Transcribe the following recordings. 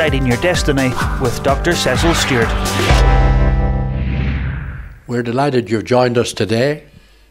Deciding Your Destiny with Dr. Cecil Stewart. We're delighted you've joined us today.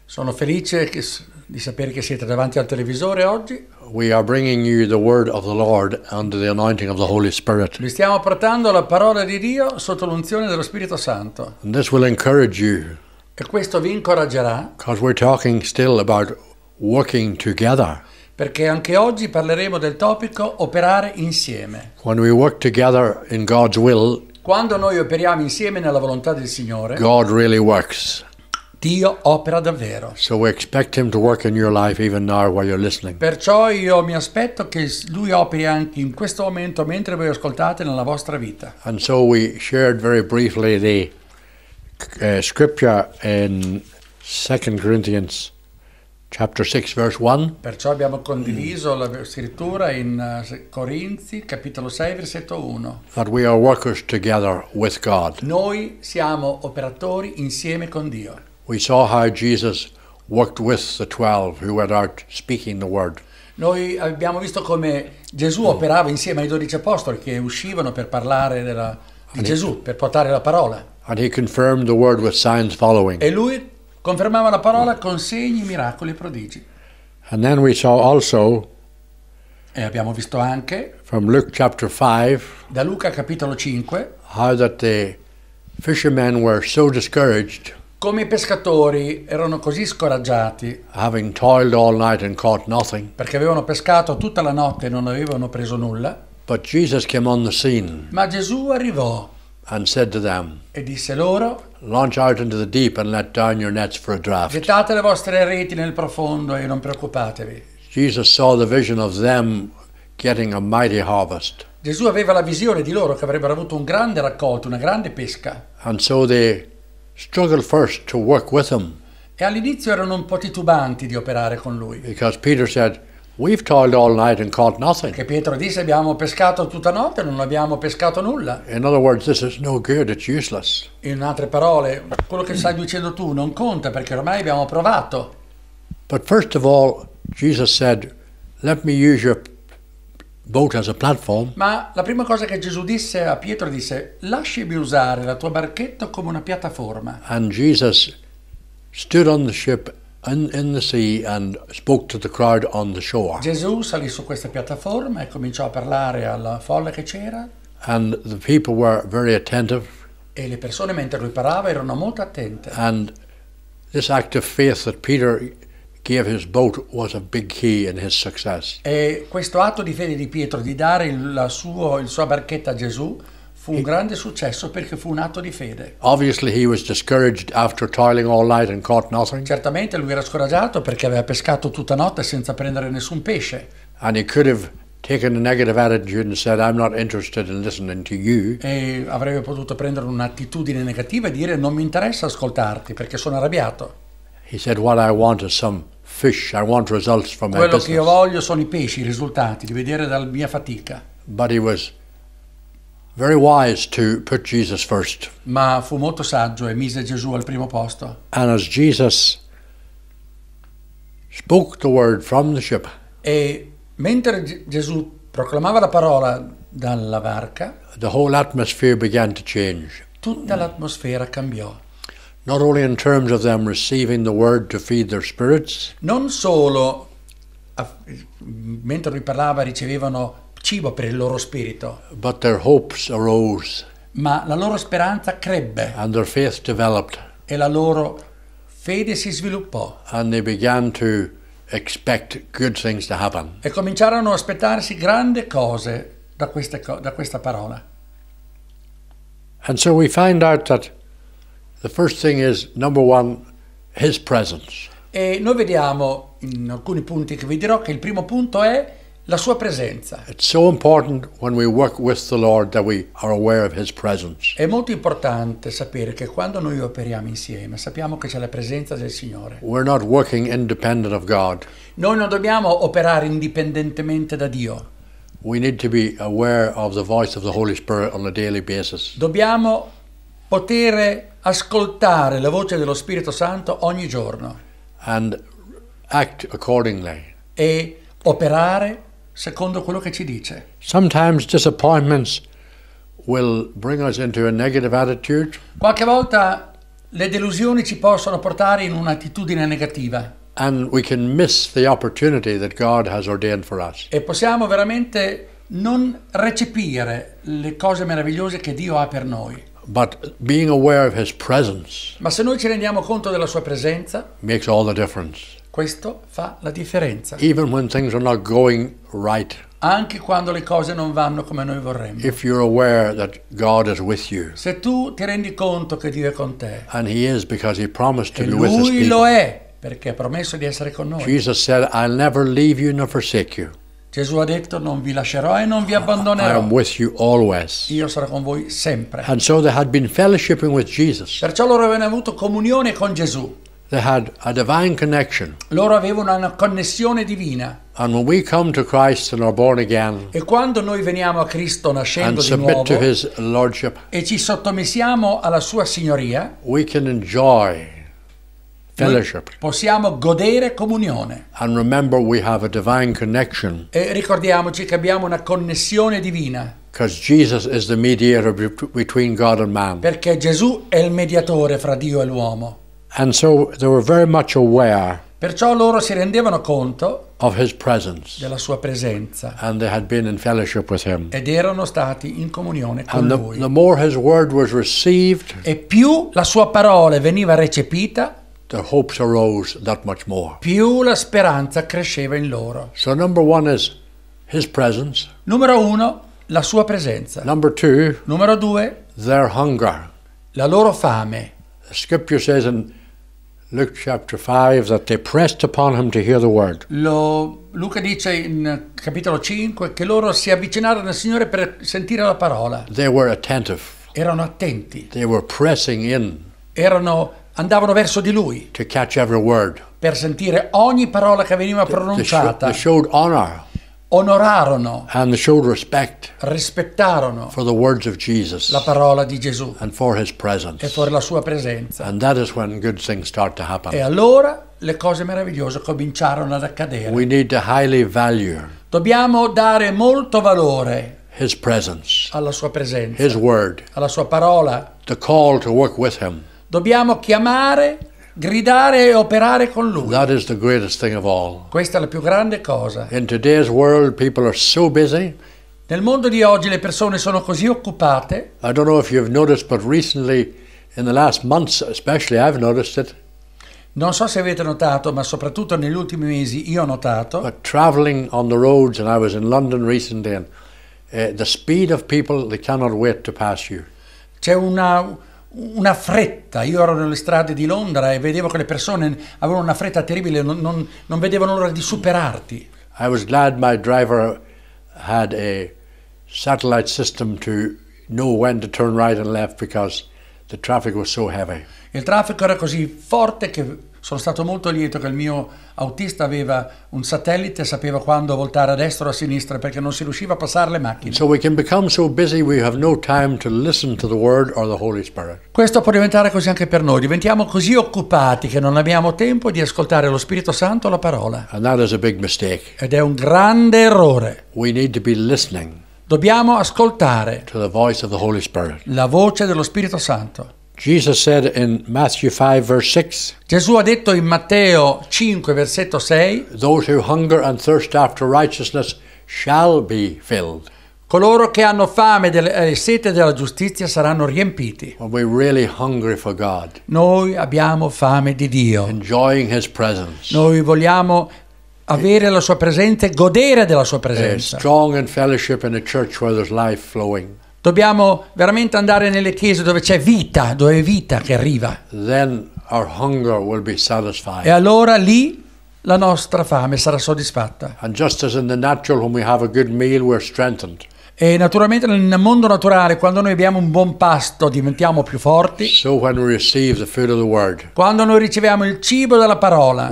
Sono felice che, di sapere che siete davanti al televisore oggi. We are bringing you the word of the Lord under the anointing of the Holy Spirit. Vi stiamo portando la parola di Dio sotto l'unzione dello Spirito Santo. And this will encourage you. E questo vi incoraggerà. Because we're talking still about working together. perché anche oggi parleremo del topico operare insieme. Will, Quando noi operiamo insieme nella volontà del Signore, really Dio opera davvero. So Perciò io mi aspetto che lui operi anche in questo momento mentre voi ascoltate nella vostra vita. And so we shared very briefly the uh, scripture in 2 Corinthians Chapter 6, verse 1. Perciò abbiamo condiviso la scrittura in eh, Corinzi, capitolo 6, versetto 1. That we are workers together with God. Noi siamo operatori insieme con Dio. We saw how Jesus worked with the 12 who went out speaking the word. Noi abbiamo visto come Gesù operava insieme ai dodici apostoli che uscivano per parlare della, di and Gesù, he, per portare la parola. And he confirmed the word with signs following. E lui Confermava la parola con segni, miracoli e prodigi. And then we saw also e abbiamo visto anche from Luke chapter 5 da Luca capitolo 5 how that the fishermen were so discouraged come i pescatori erano così scoraggiati having toiled all night and caught nothing perché avevano pescato tutta la notte e non avevano preso nulla But Jesus came on the scene ma Gesù arrivò and said to them e disse loro Launch out into the deep and let down your nets for a draft. Gettate le vostre reti nel profondo e non preoccupatevi. Gesù aveva la visione di loro che avrebbero avuto un grande raccolto, una grande pesca. So e all'inizio erano un po' titubanti di operare con lui. Because Peter said, We've toiled all night and caught nothing. Che Pietro disse abbiamo pescato tutta notte, e non abbiamo pescato nulla. In other words, this is no good, it's useless. In altre parole, quello che stai dicendo tu non conta perché ormai abbiamo provato. But first of all, Jesus said, "Let me use your boat as a platform." Ma la prima cosa che Gesù disse a Pietro disse, "Lasciami usare la tua barchetta come una piattaforma." And Jesus stood on the ship in, in Gesù salì su questa piattaforma e cominciò a parlare alla folla che c'era. E le persone mentre lui parlava erano molto attente. And this act of faith that Peter gave his boat was a big key in his success. E questo atto di fede di Pietro di dare il, suo, il sua barchetta a Gesù Fu un grande successo perché fu un atto di fede. Certamente lui era scoraggiato perché aveva pescato tutta notte senza prendere nessun pesce. E avrebbe potuto prendere un'attitudine negativa e dire non mi interessa ascoltarti perché sono arrabbiato. Quello che io voglio sono i pesci, i risultati, di vedere dalla mia fatica. But he was Very wise to put Jesus first. Ma fu molto saggio e mise Gesù al primo posto. And as Jesus spoke the word from the ship, e mentre G- Gesù proclamava la parola dalla barca, the whole atmosphere began to change. Tutta l'atmosfera cambiò. Not only in terms of them receiving the word to feed their spirits, Non solo a- mentre lui parlava ricevevano cibo per il loro spirito. Arose, Ma la loro speranza crebbe. E la loro fede si sviluppò. E cominciarono a aspettarsi grandi cose da, queste, da questa parola. And so we find out that the first thing is number one, his presence. E noi vediamo in alcuni punti che vi dirò che il primo punto è la sua presenza. È molto importante sapere che quando noi operiamo insieme sappiamo che c'è la presenza del Signore. Noi non dobbiamo operare indipendentemente da Dio. Dobbiamo poter ascoltare la voce dello Spirito Santo ogni giorno. E operare secondo quello che ci dice. Sometimes disappointments will bring us into a negative attitude. Qualche volta le delusioni ci possono portare in un'attitudine negativa. And we can miss the opportunity that God has ordained for us. E possiamo veramente non recepire le cose meravigliose che Dio ha per noi. But being aware of his presence Ma se noi ci rendiamo conto della sua presenza, makes all the difference questo fa la differenza. Even when things are not going right. Anche quando le cose non vanno come noi vorremmo. If you're aware that God is with you. Se tu ti rendi conto che Dio è con te. And he is because he promised to be with his Lui lo è perché ha promesso di essere con noi. Jesus said, I'll never leave you nor forsake you. Gesù ha detto non vi lascerò e non vi abbandonerò. Io sarò con voi sempre. So Perciò loro avevano avuto comunione con Gesù. Loro avevano una connessione divina. Again, e quando noi veniamo a Cristo nascendo di nuovo Lordship, e ci sottomissiamo alla sua signoria, Possiamo godere comunione. E ricordiamoci che abbiamo una connessione divina. Perché Gesù è il mediatore fra Dio e l'uomo. So Perciò loro si rendevano conto della sua presenza. Ed erano stati in comunione con and lui. The, the received, e più la sua parola veniva recepita, più la speranza cresceva in loro. So Numero uno, la sua presenza. Two, Numero due, la loro fame. La scrittura dice Luke chapter 5 that they pressed upon him to hear the word. Lo, Luca dice in capitolo 5 che loro si avvicinarono al Signore per sentire la parola. They were attentive. Erano attenti. They were pressing in. Erano andavano verso di lui. To catch every word. Per sentire ogni parola che veniva pronunciata. They showed honor onorarono and showed respect rispettarono for the words of Jesus la parola di Gesù and for his presence. e per la sua presenza. And that is when good things start to happen. E allora le cose meravigliose cominciarono ad accadere. We need to highly value Dobbiamo dare molto valore his presence, alla sua presenza, his word, alla sua parola. The call to work with him. Dobbiamo chiamare gridare e operare con lui. Questa è la più grande cosa. World, so busy, Nel mondo di oggi le persone sono così occupate. I don't know if you've noticed, but recently, in the last months especially, I've noticed it. Non so se avete notato, ma soprattutto negli ultimi mesi io ho notato. But traveling on the roads, and I was in London recently, and uh, the speed of people, they cannot wait to pass you. C'è una una fretta. Io ero nelle strade di Londra e vedevo che le persone avevano una fretta terribile, non, non, non vedevano l'ora di superarti. I was glad my driver had a satellite system to know when to turn right and left because the traffic was so heavy. Il traffico era così forte che sono stato molto lieto che il mio autista aveva un satellite e sapeva quando voltare a destra o a sinistra perché non si riusciva a passare le macchine. Questo può diventare così anche per noi. Diventiamo così occupati che non abbiamo tempo di ascoltare lo Spirito Santo o la parola. Ed è un grande errore. Dobbiamo ascoltare la voce dello Spirito Santo. Gesù ha detto in Matteo 5 versetto 6 Coloro che hanno fame e sete della giustizia saranno riempiti. Noi abbiamo fame di Dio. Noi vogliamo avere la sua presenza e godere della sua presenza. strong in fellowship in a church where there's life flowing Dobbiamo veramente andare nelle chiese dove c'è vita, dove è vita che arriva. E allora lì la nostra fame sarà soddisfatta. Natural, e naturalmente nel mondo naturale, quando noi abbiamo un buon pasto, diventiamo più forti. So word, quando noi riceviamo il cibo della parola,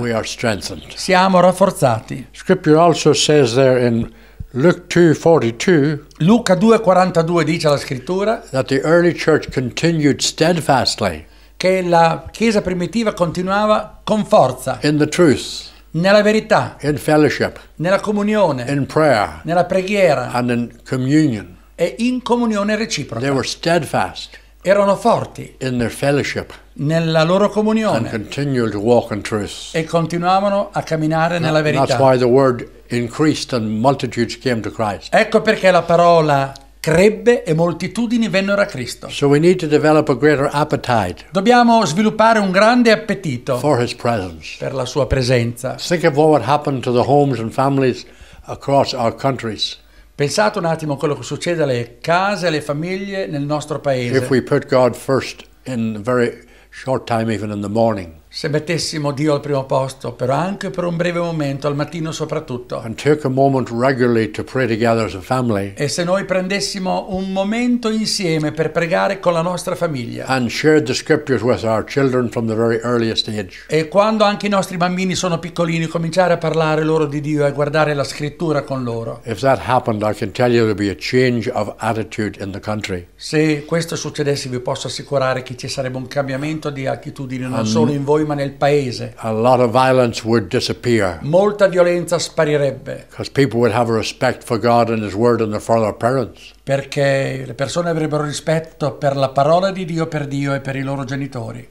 siamo rafforzati. Scripture also dice there in Luke 2:42 Luca 2:42 dice la scrittura that the early church continued steadfastly che la chiesa primitiva continuava con forza in the truth nella verità in fellowship nella comunione in prayer nella preghiera and in communion e in comunione reciproca they were steadfast erano forti in their fellowship nella loro comunione and to walk in truth e continuavano a camminare nella verità that's why the word increased and multitudes came to Christ. Ecco perché la parola crebbe e moltitudini vennero a Cristo. So we need to develop a greater appetite Dobbiamo sviluppare un grande appetito for his presence. per la sua presenza. Think of what happened to the homes and families across our countries. Pensate un attimo a quello che succede alle case, e alle famiglie nel nostro paese. If we put God first in very short time even in the morning. Se mettessimo Dio al primo posto, però anche per un breve momento, al mattino soprattutto. E se noi prendessimo un momento insieme per pregare con la nostra famiglia. E quando anche i nostri bambini sono piccolini, cominciare a parlare loro di Dio e guardare la scrittura con loro. se questo succedesse vi posso assicurare che ci sarebbe un cambiamento di attitudine non solo in voi coima nel paese. Molta violenza sparirebbe. Perché le persone avrebbero rispetto per la parola di Dio per Dio e per i loro genitori.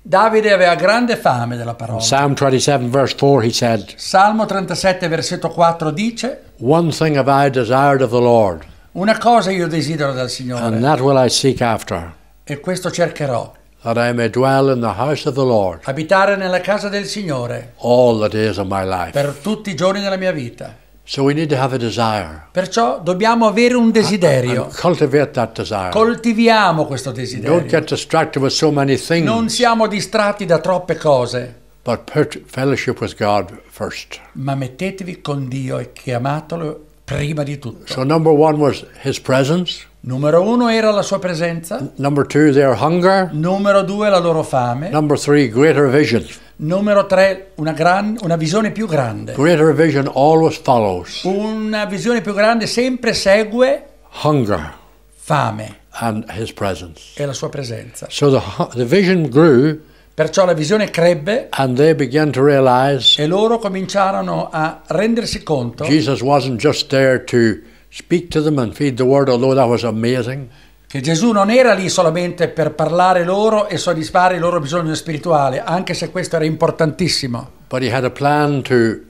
Davide aveva grande fame della parola. Psalm 37 verse 4 he said. Salmo 37 versetto 4 dice One thing have I desired of the Lord. Una cosa io desidero dal Signore. And that will I seek after. E questo cercherò. That I may dwell in the house of the Lord. Abitare nella casa del Signore. All the days of my life. Per tutti i giorni della mia vita. So we need to have a desire. Perciò dobbiamo avere un desiderio. And, and cultivate that desire. Coltiviamo questo desiderio. Don't get distracted with so many things. Non siamo distratti da troppe cose. But fellowship with God first. Ma mettetevi con Dio e chiamatelo prima di tutto. So number one was his presence. Numero uno era la sua presenza. Number two, their hunger. Numero due, la loro fame. Number three, greater vision. Numero tre, una, gran, una visione più grande. Greater vision always follows. Una visione più grande sempre segue hunger. Fame. And his presence. E la sua presenza. So the, the vision grew. Perciò la visione crebbe realize, e loro cominciarono a rendersi conto Gesù non era solo Speak to them and feed the word, although that was amazing. Che Gesù non era lì solamente per parlare loro e soddisfare il loro bisogno spirituale, anche se questo era importantissimo. But he had a plan to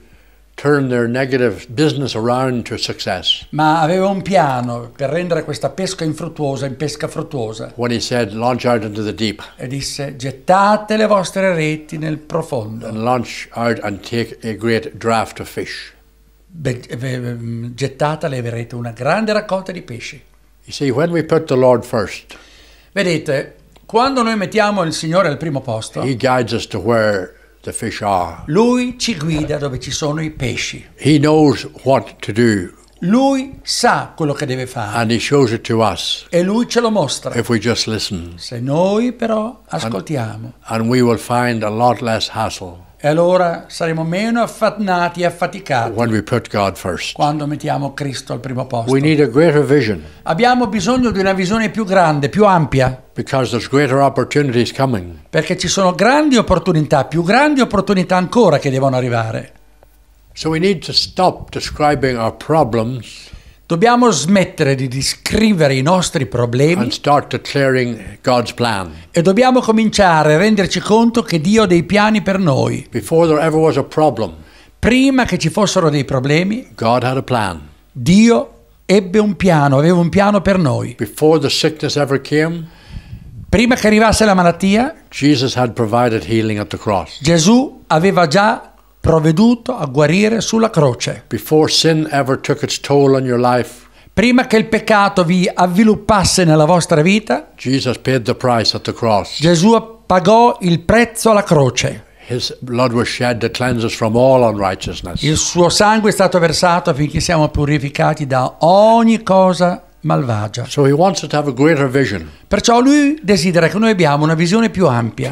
turn their negative business around to success. Ma aveva un piano per rendere questa pesca infruttuosa in pesca fruttuosa. When he said, launch out into the deep. E disse, gettate le vostre reti nel profondo. And launch out and take a great draft of fish. Eh, ehm, gettata le avrete una grande raccolta di pesci. See, first, Vedete, quando noi mettiamo il Signore al primo posto, Lui ci guida dove ci sono i pesci. Lui sa quello che deve fare. Us, e lui ce lo mostra. Se noi però ascoltiamo. And, and e allora saremo meno affannati e affaticati quando mettiamo Cristo al primo posto. Abbiamo bisogno di una visione più grande, più ampia. Perché ci sono grandi opportunità, più grandi opportunità ancora che devono arrivare. So we need to stop describing our problems Dobbiamo smettere di descrivere i nostri problemi e dobbiamo cominciare a renderci conto che Dio ha dei piani per noi. Problem, Prima che ci fossero dei problemi, Dio ebbe un piano, aveva un piano per noi. Came, Prima che arrivasse la malattia, Gesù aveva già provveduto a guarire sulla croce. Life, Prima che il peccato vi avviluppasse nella vostra vita, Gesù pagò il prezzo alla croce. Il suo sangue è stato versato affinché siamo purificati da ogni cosa malvagia. So Perciò lui desidera che noi abbiamo una visione più ampia.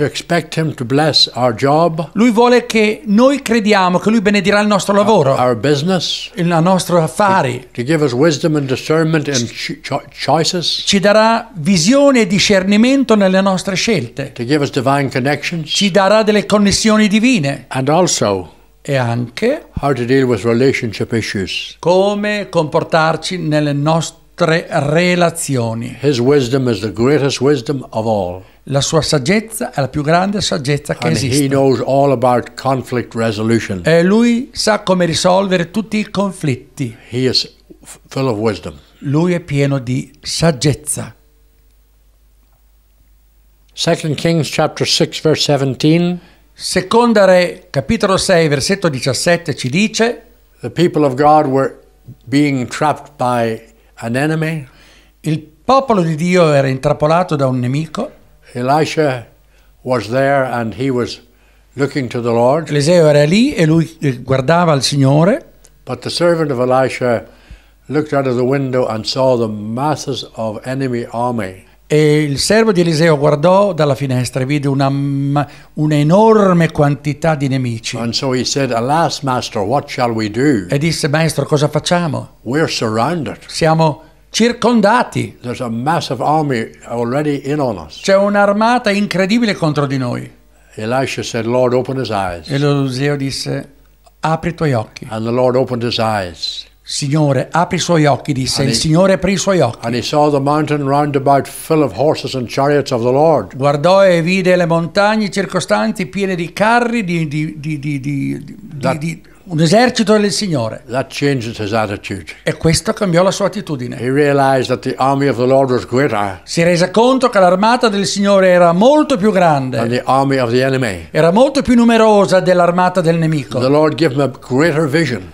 Lui vuole che noi crediamo che lui benedirà il nostro lavoro, our, business, il nostro affari. To, to cho Ci darà visione e discernimento nelle nostre scelte. Ci darà delle connessioni divine. And also, e anche come comportarci nelle nostre tre relazioni. La sua saggezza è la più grande saggezza che esiste. E lui sa come risolvere tutti i conflitti. Lui è pieno di saggezza. 2 Kings chapter 6 verse 17 Seconda Re capitolo 6 versetto 17 ci dice The people of God were being trapped by an enemy. Il popolo di Dio era intrappolato da un nemico. Elisha was there and he was looking to the Lord. Eliseo era lì e lui eh, guardava il Signore. But the servant of Elisha looked out of the window and saw the masses of enemy army. E il servo di Eliseo guardò dalla finestra e vide una, un'enorme quantità di nemici. So said, e disse, Maestro, cosa facciamo? Siamo circondati. C'è un'armata incredibile contro di noi. Elisha said, Lord, open his eyes. Eliseo disse, apri i tuoi occhi. And the Lord opened his eyes. Signore, apri i suoi occhi, disse. And il Signore aprì i suoi occhi. Guardò e vide le montagne circostanti piene di carri, di, di, di, that, di, un esercito del Signore. E questo cambiò la sua attitudine. Si rese conto che l'armata del Signore era molto più grande. Era molto più numerosa dell'armata del nemico. The Lord gave him a greater vision.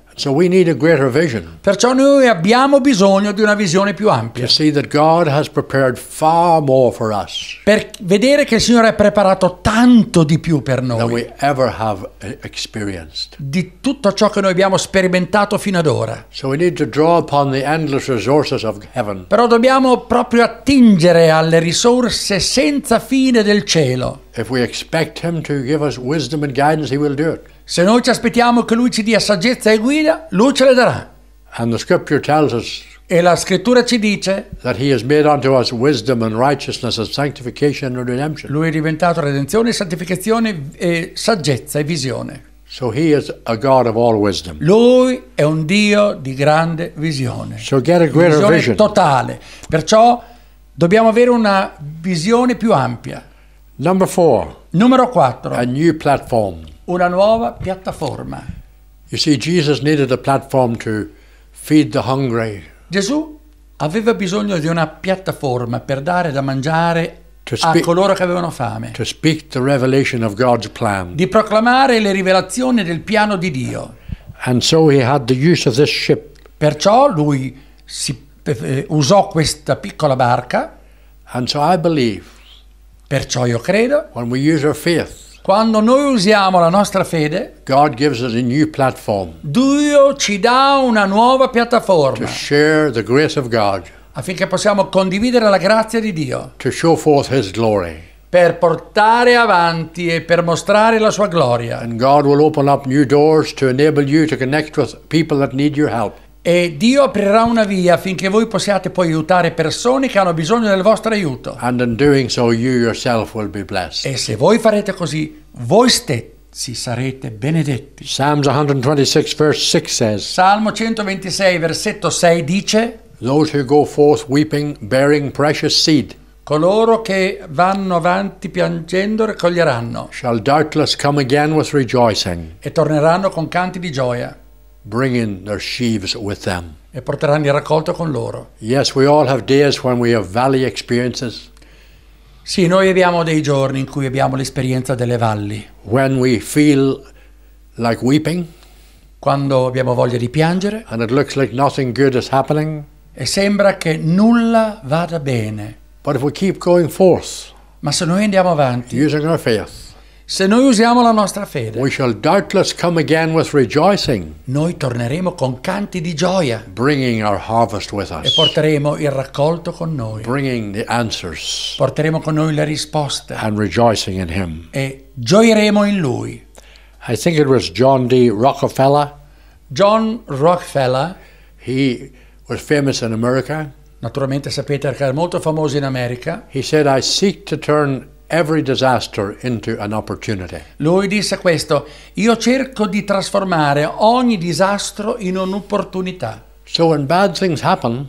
So Perciò noi abbiamo bisogno di una visione più ampia. Per vedere che il Signore ha preparato tanto di più per noi. Eh, di tutto ciò che noi abbiamo sperimentato fino ad ora. So Però dobbiamo proprio attingere alle risorse senza fine del cielo. If we expect him to give us wisdom and guidance, he will do it. Se noi ci aspettiamo che lui ci dia saggezza e guida, lui ce le darà. e la scrittura ci dice Lui è diventato redenzione, santificazione, e saggezza e visione. So he is a God of all wisdom. Lui è un Dio di grande visione. So get a greater visione vision. totale. Perciò dobbiamo avere una visione più ampia. Number four. Numero 4. A new platform una nuova piattaforma. See, Gesù aveva bisogno di una piattaforma per dare da mangiare a coloro che avevano fame. Di proclamare le rivelazioni del piano di Dio. So Perciò lui si, eh, usò questa piccola barca. So Perciò io credo. Faith, quando noi usiamo la nostra fede, Dio ci dà una nuova piattaforma God, affinché possiamo condividere la grazia di Dio per portare avanti e per mostrare la sua gloria. And God will open up new doors to enable you to connect with people that need your help. E Dio aprirà una via affinché voi possiate poi aiutare persone che hanno bisogno del vostro aiuto. So you e se voi farete così, voi stessi sarete benedetti. 126, says, Salmo 126 versetto 6 dice: Those who go forth weeping, bearing precious seed. Coloro che vanno avanti piangendo raccoglieranno. Shall come again with E torneranno con canti di gioia bringing their sheaves with them. E porteranno il raccolto con loro. Yes, we all have days when we have valley experiences. Sì, noi abbiamo dei giorni in cui abbiamo l'esperienza delle valli. When we feel like weeping. Quando abbiamo voglia di piangere. And it looks like nothing good is happening. E sembra che nulla vada bene. But if we keep going forth. Ma se noi andiamo avanti. Using our faith se noi usiamo la nostra fede, we shall doubtless come again with rejoicing, noi torneremo con canti di gioia bringing our harvest with us, e porteremo il raccolto con noi, bringing the answers, porteremo con noi le risposte and rejoicing in him. e gioiremo in Lui. I think it was John D. Rockefeller. John Rockefeller. He was famous in America. Naturalmente sapete che era molto famoso in America. He said, I seek to turn every disaster into an opportunity. Lui disse questo, io cerco di trasformare ogni disastro in un'opportunità. So when bad things happen,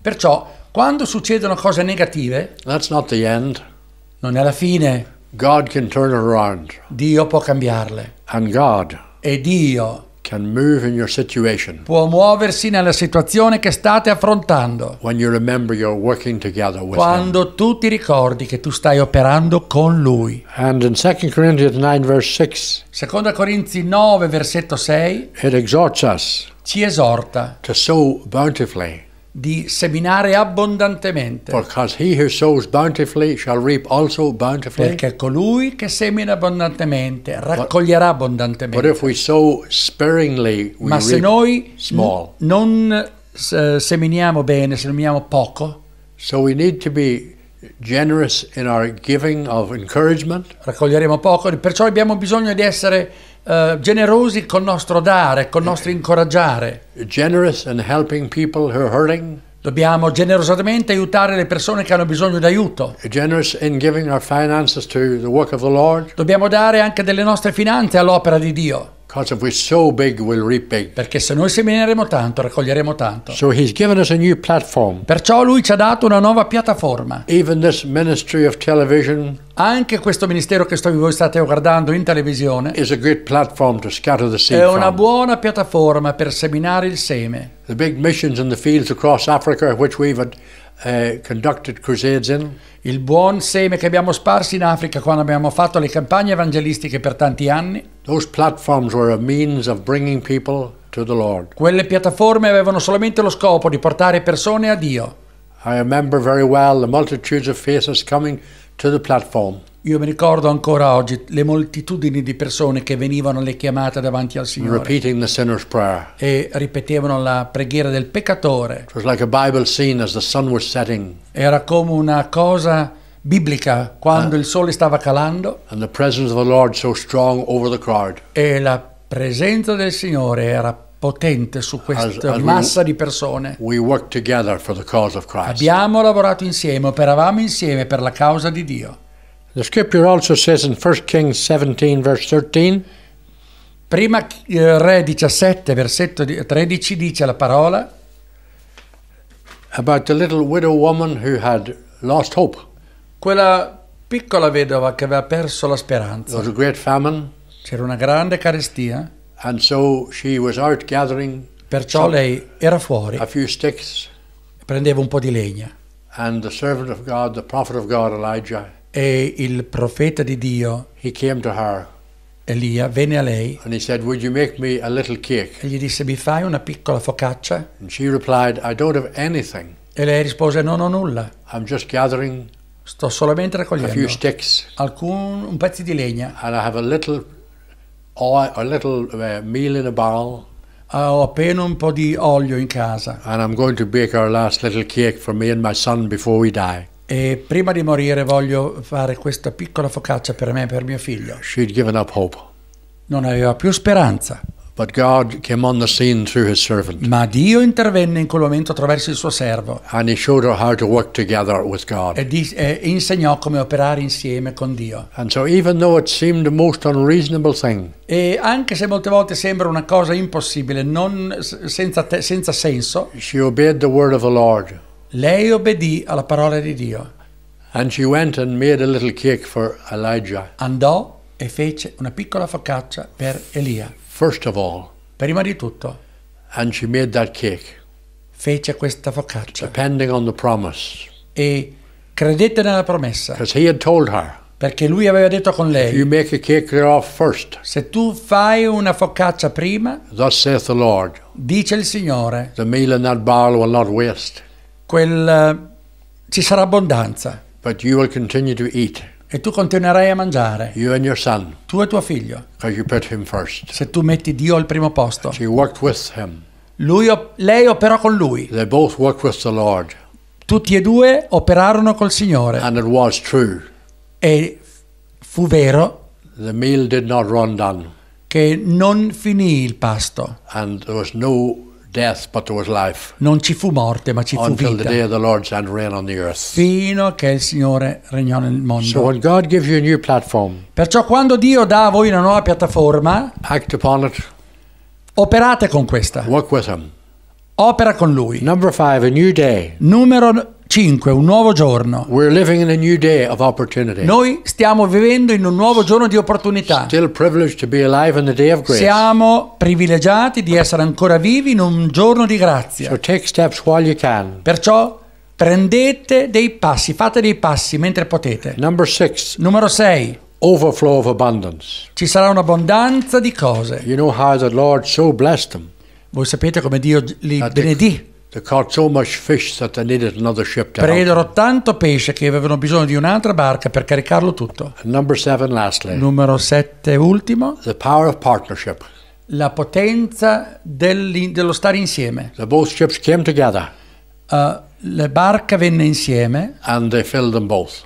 perciò quando succedono cose negative, that's not the end. Non è la fine. God can turn around. Dio può cambiarle. And God e Dio Può muoversi nella situazione che state affrontando. Quando tu ti ricordi che tu stai operando con lui. And in 2 Corinthians 9 verse 6. Seconda Corinzi 9 versetto 6. It exhorts us. Ci esorta. To sow bountifully di seminare abbondantemente. Perché colui che semina abbondantemente raccoglierà abbondantemente. Ma se noi non seminiamo bene, seminiamo poco, So we need to be generous in our giving of encouragement. Raccoglieremo poco, perciò abbiamo bisogno di essere eh, generosi col nostro dare, col nostro incoraggiare. In Dobbiamo generosamente aiutare le persone che hanno bisogno di aiuto. Dobbiamo dare anche delle nostre finanze all'opera di Dio. So big, we'll Perché se noi semineremo tanto, raccoglieremo tanto. So Perciò lui ci ha dato una nuova piattaforma. Anche questo ministero che voi state guardando in televisione è una buona piattaforma per seminare il seme. Le grandi missioni in the fields across Africa, which we've eh, Il buon seme che abbiamo sparso in Africa quando abbiamo fatto le campagne evangelistiche per tanti anni. Those platforms were a means of bringing people to the Lord. Quelle piattaforme avevano solamente lo scopo di portare persone a Dio. I remember very well the multitudes of faces coming to the platform. Io mi ricordo ancora oggi le moltitudini di persone che venivano alle chiamate davanti al Signore e ripetevano la preghiera del peccatore. Era come una cosa biblica quando ah. il sole stava calando e la presenza del Signore era potente su questa as, as massa we, di persone. Abbiamo lavorato insieme, operavamo insieme per la causa di Dio. The scripture also says in 1 Kings 17 verse 13 Prima Re 17 versetto 13 dice la parola about the little widow woman who had lost hope. Quella piccola vedova che aveva perso la speranza. There was a great famine. C'era una grande carestia. And so she was out gathering Perciò some, lei era fuori. A few sticks. Prendeva un po' di legna. And the servant of God, the prophet of God Elijah e il profeta di Dio, her, Elia, venne a lei said, e gli disse, mi fai una piccola focaccia? Replied, e lei rispose, non ho nulla. Sto solamente raccogliendo alcun, un pezzo di legna. And I have a little, oil, a little uh, meal in a barrel ah, ho appena un po' di olio in casa. And I'm going to bake our last little cake for me and my son before we die. E prima di morire voglio fare questa piccola focaccia per me e per mio figlio. She'd given up hope. Non aveva più speranza. But God came on the scene through his servant. Ma Dio intervenne in quel momento attraverso il suo servo. And he showed her how to work together with God. E, di, e insegnò come operare insieme con Dio. And so even though it seemed the most unreasonable thing. E anche se molte volte sembra una cosa impossibile, non, senza, senza senso. She obeyed the word of the Lord. Lei obbedì alla parola di Dio. Andò e fece una piccola focaccia per Elia. All, prima di tutto. Fece questa focaccia. E credette nella promessa. Her, perché lui aveva detto con lei. First, se tu fai una focaccia prima. Lord, dice il Signore. The meal and that barrel will not waste quel, ci sarà abbondanza. E tu continuerai a mangiare. Son, tu e tuo figlio. Se tu metti Dio al primo posto. Lui, lei operò con lui. Tutti e due operarono col Signore. E fu vero. The meal did not run down. Che non finì il pasto. And there was no Death, but there was life. Non ci fu morte, ma ci fu vita. The day of the Lord's hand on the earth. Fino a che il Signore regnò nel mondo. So God gives you a new platform, Perciò quando Dio dà a voi una nuova piattaforma, act upon it. Operate con questa. Work with him. Opera con lui. Number five, a new day. Numero 5. Un nuovo giorno. We're in a new day of Noi stiamo vivendo in un nuovo giorno di opportunità. Still to be alive in the day of grace. Siamo privilegiati di essere ancora vivi in un giorno di grazia. So take steps while you can. Perciò prendete dei passi, fate dei passi mentre potete. six. Numero 6. Overflow of abundance. Ci sarà un'abbondanza di cose. You know how the Lord so blessed them. Voi sapete come Dio li benedì. Presero tanto pesce che avevano bisogno di un'altra barca per caricarlo tutto. Seven, lastly, Numero 7 ultimo. La potenza dello stare insieme. Uh, le barche vennero insieme. And they filled them both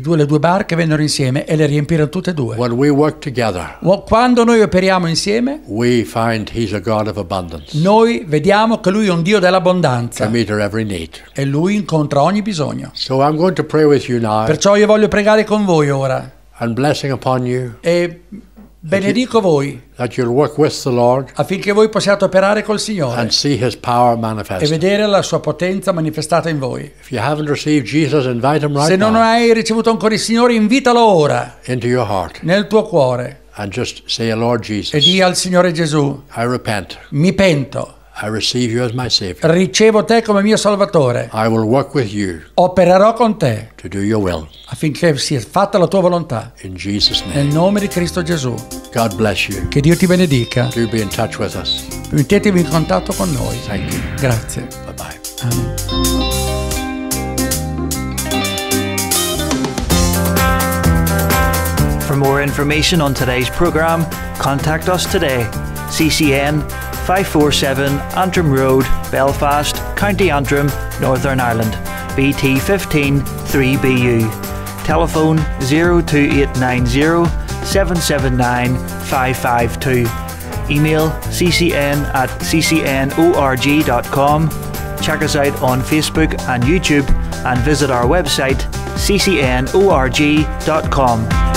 Due, le due barche vennero insieme e le riempirono tutte e due. Together, Quando noi operiamo insieme, noi vediamo che Lui è un Dio dell'abbondanza e Lui incontra ogni bisogno. So Perciò io voglio pregare con voi ora. And upon you. E Benedico voi affinché voi possiate operare col Signore e vedere la sua potenza manifestata in voi. Se non hai ricevuto ancora il Signore, invitalo ora nel tuo cuore e di al Signore Gesù, mi pento. Ricevo te come mio Salvatore. Opererò con te affinché sia fatta la tua volontà. Nel nome di Cristo Gesù. Che Dio ti benedica. Do be Mettetevi in contatto con noi. Grazie. Bye bye. Amen. For more information on today's program, contact us today, ccn 547 Antrim Road, Belfast, County Antrim, Northern Ireland. BT 15 3BU. Telephone 02890 779 552. Email ccn at ccnorg.com. Check us out on Facebook and YouTube and visit our website ccnorg.com.